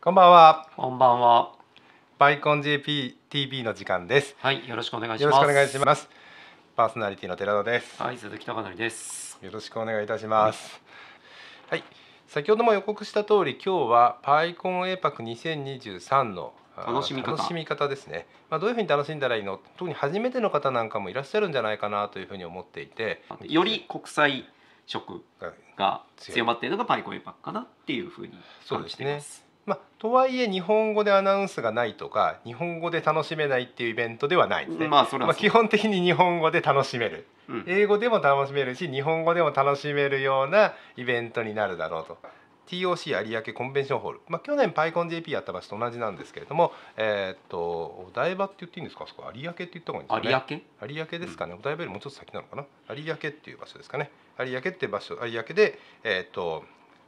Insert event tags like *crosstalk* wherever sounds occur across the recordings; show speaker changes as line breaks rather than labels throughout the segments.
こんばんは。こんばんは。バイコン JPTV の時間です。はい、よろしくお願いします。よろしくお願いします。パーソナリティの寺田です。はい、鈴木貴則です。よろしくお願いいたします。はい、先ほども予告した通り、今日はパイコンエパク2023の楽しみ方楽しみ方ですね、まあ、どういうふうに楽しんだらいいの特に初めての方なんかもいらっしゃるんじゃないかなというふうに思っていてより国際色が強まっているのがパイコンエパックかなっていうふうに感じています。まあ、とはいえ日本語でアナウンスがないとか日本語で楽しめないっていうイベントではないんですね、まあまあ、基本的に日本語で楽しめる、うん、英語でも楽しめるし日本語でも楽しめるようなイベントになるだろうと TOC 有明コンベンションホール、まあ、去年 PyConJP やった場所と同じなんですけれども、えー、っとお台場って言っていいんですかそこ有明って言った方がいいですかね有明ですかね、うん、お台場よりもうちょっと先なのかな有明っていう場所ですかね有明って場所有明で、えー、っと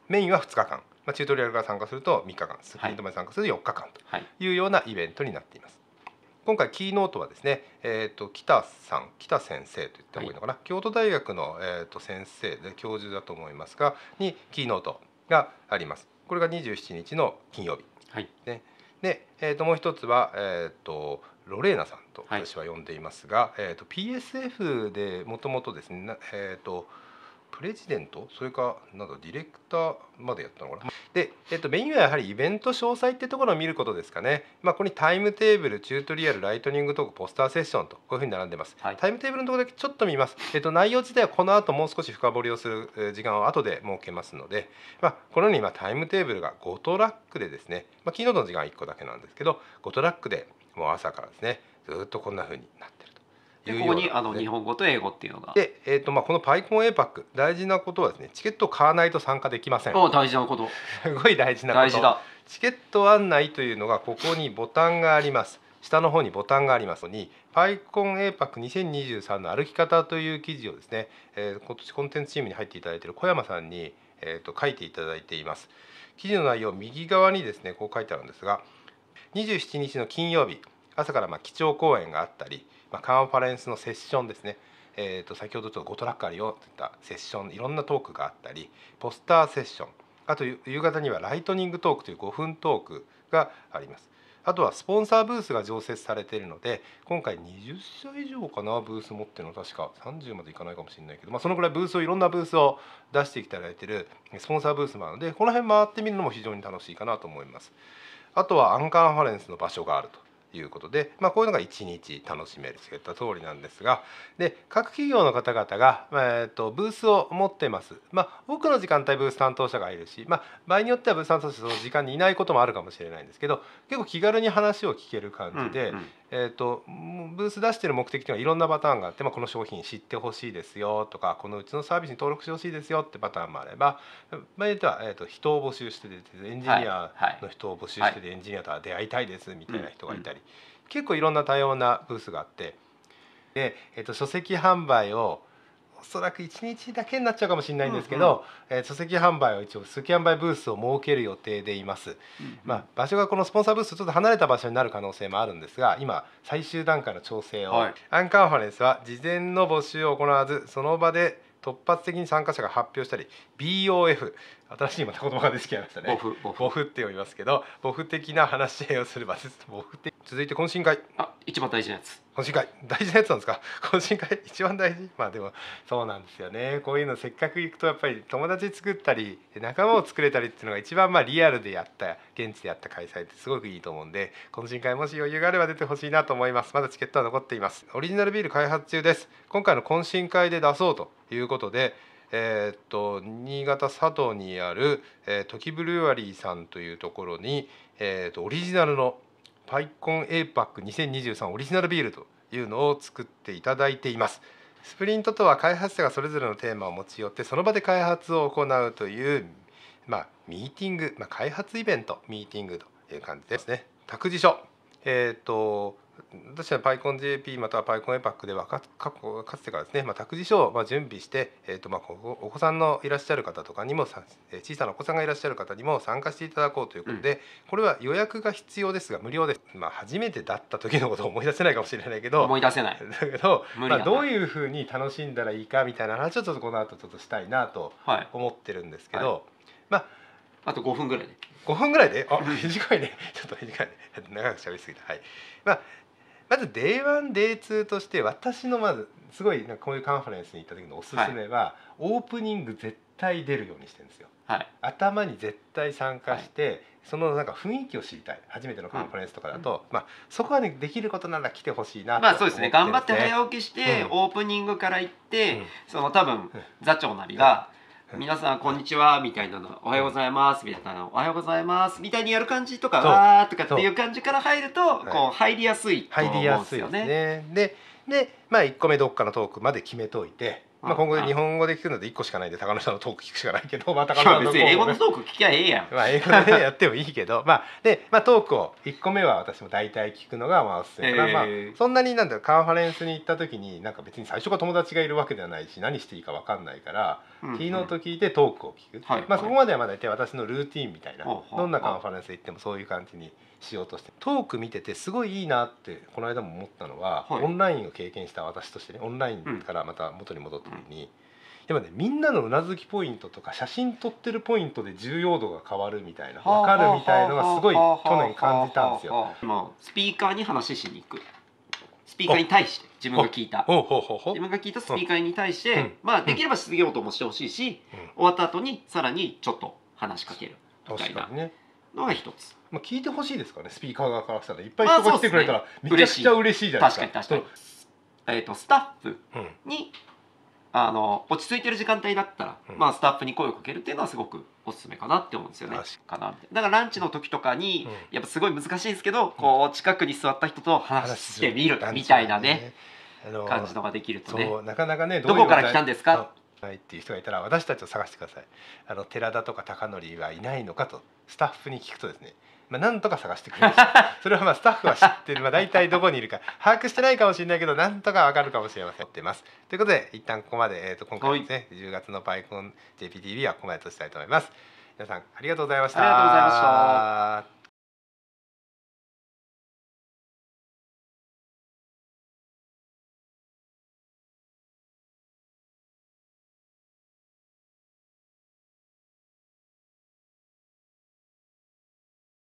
メインは2日間まあ、チュートリアルから参加すると3日間スプリントまで参加すると4日間というようなイベントになっています。今回キーノートはですね、えーと、北さん北先生と言った方がいいのかな、はい、京都大学の、えーと、先生で教授だと思いますがにキーノートがありますこれが27日の金曜日、はいね、で、えーと、ともう一つは、えー、とロレーナさんと私は呼んでいますが、はい、えー、と PSF でもともとですね、えー、とプレジデントそれかなどディレクターまでやったのかなで、えっと、メインはやはりイベント詳細ってところを見ることですかね、まあ、ここにタイムテーブルチュートリアルライトニングトークポスターセッションとこういうふうに並んでます、はい、タイムテーブルのところだけちょっと見ます、えっと、内容自体はこの後もう少し深掘りをする時間を後で設けますので、まあ、このように今タイムテーブルが5トラックでですね、まあ、昨日の時間は1個だけなんですけど5トラックでもう朝からですねずっとこんなふうになってると。でここにあの日本語と英語っていうのが。で、えーとまあ、このパイコン APAC 大事なことはですねチケットを買わないと参加できません。お大事なこと。すごい大事なこと。大事だ。チケット案内というのがここにボタンがあります。下の方にボタンがありますのに「パイコン APAC2023 の歩き方」という記事をですね、えー、今年コンテンツチームに入っていただいている小山さんに、えー、と書いていただいています。記事の内容右側にですねこう書いてあるんですが27日の金曜日朝からまあ基調講演があったりまあ、カンファレンスのセッションですね、えー、と先ほどちょっと5トラックあるよって言ったセッションいろんなトークがあったりポスターセッションあと夕方にはライトニングトークという5分トークがあります。あとはスポンサーブースが常設されているので今回20社以上かなブース持ってるの確か30までいかないかもしれないけど、まあ、そのぐらいブースをいろんなブースを出していただいてるスポンサーブースもあるのでこの辺回ってみるのも非常に楽しいかなと思います。あとはアンカンファレンスの場所があるということで、まあ、こういうのが1日楽しめるといった通りなんですがで各企業の方々が、えーと、とブースを持ってます、まあ、多くの時間帯ブース担当者がいるし、まあ、場合によってはブース担当者その時間にいないこともあるかもしれないんですけど結構気軽に話を聞ける感じで、うんうん、えーと、ブース出してる目的っていうのはいろんなパターンがあって、まあ、この商品知ってほしいですよとかこのうちのサービスに登録してほしいですよってパターンもあれば場合によっては、と、人を募集しててエンジニアの人を募集してて、エンジニアとは出会いたいですみたいな人がいたり、結構いろんな多様なブースがあってで、えーと書籍販売をおそらく1日だけになっちゃうかもしれないんですけど、うんうん、えー、書籍販売を一応数奇販売ブースを設ける予定でいます、うんうん、まあ、場所がこのスポンサーブースとちょっと離れた場所になる可能性もあるんですが今最終段階の調整を、はい、アンカンファレンスは事前の募集を行わずその場で突発的に参加者が発表したり BOF 新しいまた言葉が出てきましたねボフって呼びますけどボフ的な話し合いをする場ですボフ的続いて懇親会あ一番大事なやつ懇親会大事なやつなんですか *laughs* 懇親会一番大事まあでもそうなんですよねこういうのせっかく行くとやっぱり友達作ったり仲間を作れたりっていうのが一番まあリアルでやった現地でやった開催ってすごくいいと思うんで懇親会もし余裕があれば出てほしいなと思いますまだチケットは残っていますオリジナルビール開発中です今回の懇親会で出そうということで、えー、っと新潟佐渡にある、えー、トキブルワリーさんというところに、えー、っとオリジナルのパイコン A パック2023オリジナルビールというのを作っていただいています。スプリントとは開発者がそれぞれのテーマを持ち寄ってその場で開発を行うという、まあ、ミーティング、まあ、開発イベントミーティングという感じですね。託児所、えーと私はパ PyConJP または PyConAPAC ではか過かつてからですね、まあ、託児所をまあ準備して、えーとまあ、お子さんのいらっしゃる方とかにも小さなお子さんがいらっしゃる方にも参加していただこうということで、うん、これは予約が必要ですが無料です、まあ、初めてだった時のことを思い出せないかもしれないけど思い出せない *laughs* だけどまあ、どういうふうに楽しんだらいいかみたいな話をちょっとこの後ちょっとしたいなと思ってるんですけど、はいはい、まああと5分ぐらいで。5分ぐらいであ *laughs* 短いねちょっと短いね長く喋りすぎたはいまあまず Day1Day2 として私のまずすごいなこういうカンファレンスに行った時のおすすめは、はい、オープニング絶対出るようにしてるんですよ、はい、頭に絶対参加して、はい、そのなんか雰囲気を知りたい初めてのカンファレンスとかだと、うん、まあ、そこは、ね、できることなら来てほしいな、まあそうですね頑張って早起きして、うん、オープニングから行って、うん、その多分座長なりが、皆さんこんにちはみたいなのおはようございますみたいなのおはようございますみたいにやる感じとかわーとかっていう感じから入るとこう入りやすいと思うんですよね。入りやすいですねでまあ1個目どっかのトークまで決めといて、まあ、今後で日本語で聞くので1個しかないんで高野さんのトーク聞くしかないけど、まあ、高野さんの英語のトーク聞きゃええやん、まあ、英語でやってもいいけど、まあでまあ、トークを1個目は私も大体聞くのがまあおすすめかな、まあ、そんなになんだカンファレンスに行った時になんか別に最初から友達がいるわけではないし何していいか分かんないから、キーノート聞いてトークを聞く、まあ、そこまではまだ大体私のルーティンみたいな、どんなカンファレンス行ってもそういう感じにしようとしてトーク見ててすごいいいなってこの間も思ったのは、オンラインを経験した私としてねオンラインからまた元に戻った時に、やっぱねみんなのうなずきポイントとか写真撮ってるポイントで重要度が変わるみたいな分かるみたいのがすごい去年感じたんですよ。まあ、スピーカーに話しに行くスピーカーに対して自分が聞いた自分が聞いたスピーカーに対して、うん、まあできれば質疑応答もしてほしいし、うん、終わった後にさらにちょっと話しかけるみたいなのが一つ。まあ、聞いてほしいですからねスピーカー側からしたらいっぱい人が来てくれたらめちゃくちゃ嬉しいじゃないですか。確かに確かにえーと、スタッフに、うん、あの落ち着いてる時間帯だったら、うん、まあ、スタッフに声をかけるっていうのはすごくおすすめかなって思うんですよねかなだからランチの時とかに、うん、やっぱすごい難しいんですけど、こう近くに座った人と話してみるみたいなね、感じのができるとねなかなかねどこから来たんですかないっていう人がいたら私たちを探してくださいあの寺田とか高則はいないのかとスタッフに聞くとですねまあ、なんとか探してくれた *laughs* それはまあスタッフは知ってる、まあ、大体どこにいるか把握してないかもしれないけどなんとかわかるかもしれませんってますということで一旦ここまで、えー、と今回ですね、はい、10月の PyConJPTV はここまでとしたいと思います皆さんありがとうございましたありがとうございました